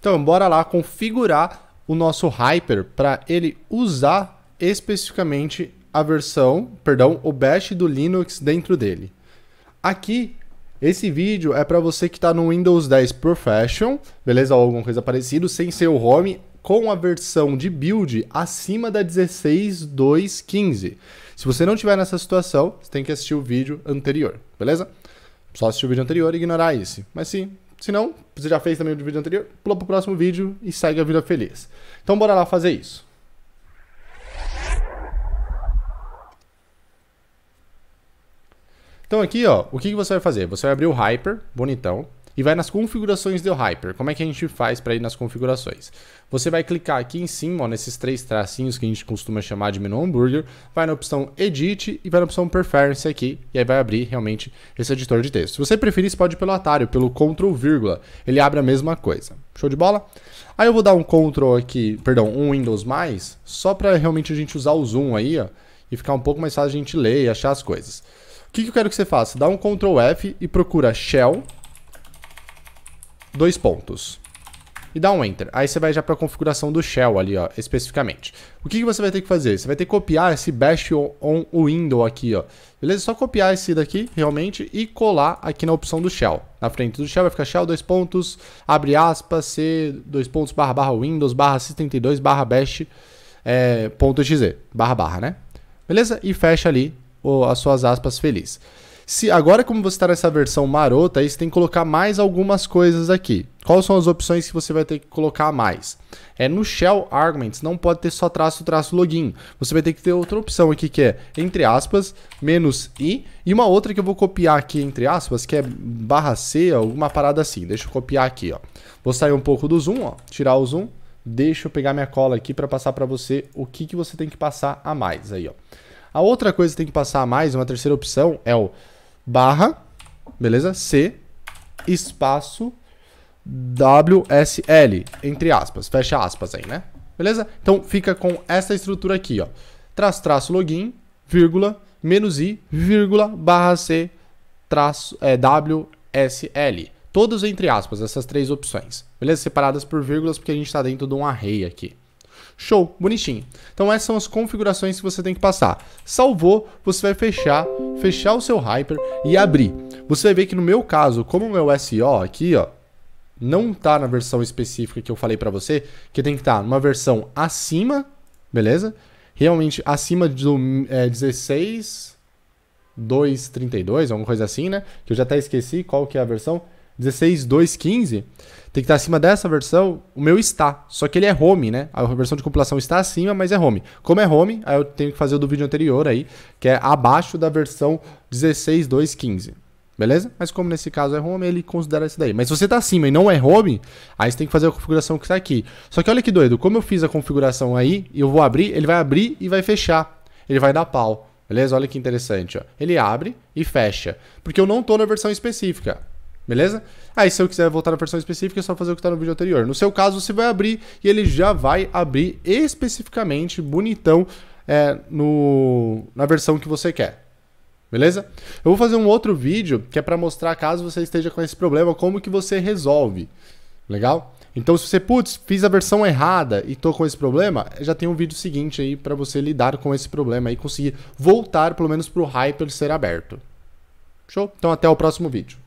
Então, bora lá configurar o nosso Hyper para ele usar especificamente a versão, perdão, o bash do Linux dentro dele. Aqui, esse vídeo é para você que está no Windows 10 Professional, beleza? Ou alguma coisa parecida, sem ser o Home, com a versão de build acima da 16.2.15. Se você não tiver nessa situação, você tem que assistir o vídeo anterior, beleza? Só assistir o vídeo anterior e ignorar esse. Mas sim, se não, você já fez também o vídeo anterior, pula pro próximo vídeo e segue a vida feliz. Então bora lá fazer isso. Então aqui, ó, o que, que você vai fazer? Você vai abrir o Hyper, bonitão e vai nas configurações do Hyper. Como é que a gente faz para ir nas configurações? Você vai clicar aqui em cima, ó, nesses três tracinhos que a gente costuma chamar de menu hambúrguer, vai na opção Edit e vai na opção Preference aqui, e aí vai abrir realmente esse editor de texto. Se você preferir, você pode ir pelo atalho, pelo Ctrl vírgula, ele abre a mesma coisa. Show de bola? Aí eu vou dar um Ctrl aqui, perdão, um Windows+, mais, só para realmente a gente usar o zoom aí, ó, e ficar um pouco mais fácil a gente ler e achar as coisas. O que, que eu quero que você faça? Dá um Ctrl F e procura Shell, dois pontos. E dá um Enter. Aí você vai já para a configuração do Shell ali, ó, especificamente. O que, que você vai ter que fazer? Você vai ter que copiar esse Bash on, Window aqui, ó. Beleza? Só copiar esse daqui, realmente, e colar aqui na opção do Shell. Na frente do Shell vai ficar Shell, dois pontos, abre aspas, C, dois pontos, barra, barra, Windows, barra, 72, barra, Bash, é, ponto XZ, barra, barra, né? Beleza? E fecha ali as suas aspas feliz. Se agora como você está nessa versão marota, aí você tem que colocar mais algumas coisas aqui. Quais são as opções que você vai ter que colocar mais? É no shell arguments, não pode ter só traço traço login. Você vai ter que ter outra opção aqui que é entre aspas, menos i, e uma outra que eu vou copiar aqui entre aspas, que é barra c, alguma parada assim. Deixa eu copiar aqui, ó. Vou sair um pouco do zoom, ó, tirar o zoom. Deixa eu pegar minha cola aqui para passar para você o que, que você tem que passar a mais aí, ó. A outra coisa que tem que passar a mais, uma terceira opção, é o barra, beleza? C, espaço, WSL, entre aspas, fecha aspas aí, né? Beleza? Então fica com essa estrutura aqui, ó. Traço, traço, login, vírgula, menos i, vírgula, barra C, traço, é, WSL. Todos entre aspas, essas três opções. Beleza? Separadas por vírgulas porque a gente está dentro de um array aqui. Show, bonitinho. Então essas são as configurações que você tem que passar. Salvou, você vai fechar, fechar o seu Hyper e abrir. Você vai ver que no meu caso, como o meu SO aqui, ó, não tá na versão específica que eu falei para você, que tem que estar tá numa versão acima, beleza? Realmente acima do é, 16 232, alguma coisa assim, né? Que eu já até esqueci qual que é a versão. 16.2.15, tem que estar acima dessa versão, o meu está. Só que ele é home, né? A versão de compilação está acima, mas é home. Como é home, aí eu tenho que fazer o do vídeo anterior aí, que é abaixo da versão 16.2.15. Beleza? Mas como nesse caso é home, ele considera isso daí. Mas se você está acima e não é home, aí você tem que fazer a configuração que está aqui. Só que olha que doido, como eu fiz a configuração aí, e eu vou abrir, ele vai abrir e vai fechar. Ele vai dar pau. Beleza? Olha que interessante. Ó. Ele abre e fecha. Porque eu não estou na versão específica. Beleza? Aí se eu quiser voltar na versão específica, é só fazer o que está no vídeo anterior. No seu caso, você vai abrir e ele já vai abrir especificamente, bonitão, é, no, na versão que você quer. Beleza? Eu vou fazer um outro vídeo que é para mostrar, caso você esteja com esse problema, como que você resolve. Legal? Então, se você, putz, fiz a versão errada e tô com esse problema, já tem um vídeo seguinte aí para você lidar com esse problema e conseguir voltar, pelo menos, para o Hyper ser aberto. Show? Então, até o próximo vídeo.